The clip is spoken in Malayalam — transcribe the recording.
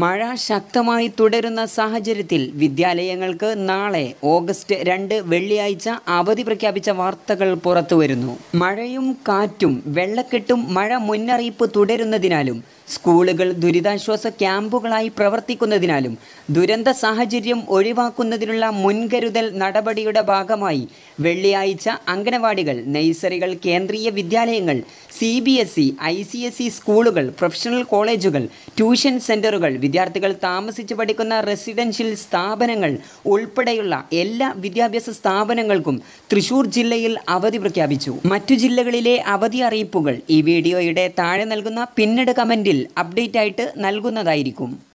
മഴ ശക്തമായി തുടരുന്ന സാഹചര്യത്തിൽ വിദ്യാലയങ്ങൾക്ക് നാളെ ഓഗസ്റ്റ് രണ്ട് വെള്ളിയാഴ്ച അവധി പ്രഖ്യാപിച്ച വാർത്തകൾ പുറത്തുവരുന്നു മഴയും കാറ്റും വെള്ളക്കെട്ടും മഴ മുന്നറിയിപ്പ് തുടരുന്നതിനാലും സ്കൂളുകൾ ദുരിതാശ്വാസ ക്യാമ്പുകളായി പ്രവർത്തിക്കുന്നതിനാലും ദുരന്ത സാഹചര്യം ഒഴിവാക്കുന്നതിനുള്ള മുൻകരുതൽ നടപടിയുടെ ഭാഗമായി വെള്ളിയാഴ്ച അംഗനവാടികൾ നഴ്സറികൾ കേന്ദ്രീയ വിദ്യാലയങ്ങൾ C B S E I C S E സ്കൂളുകൾ പ്രൊഫഷണൽ കോളേജുകൾ ട്യൂഷൻ സെൻ്ററുകൾ വിദ്യാർത്ഥികൾ താമസിച്ച് പഠിക്കുന്ന റെസിഡൻഷ്യൽ സ്ഥാപനങ്ങൾ ഉൾപ്പെടെയുള്ള എല്ലാ വിദ്യാഭ്യാസ സ്ഥാപനങ്ങൾക്കും തൃശൂർ ജില്ലയിൽ അവധി പ്രഖ്യാപിച്ചു മറ്റു ജില്ലകളിലെ അവധി അറിയിപ്പുകൾ ഈ വീഡിയോയുടെ താഴെ നൽകുന്ന പിന്നീട് കമൻറ്റിൽ അപ്ഡേറ്റ് ആയിട്ട് നൽകുന്നതായിരിക്കും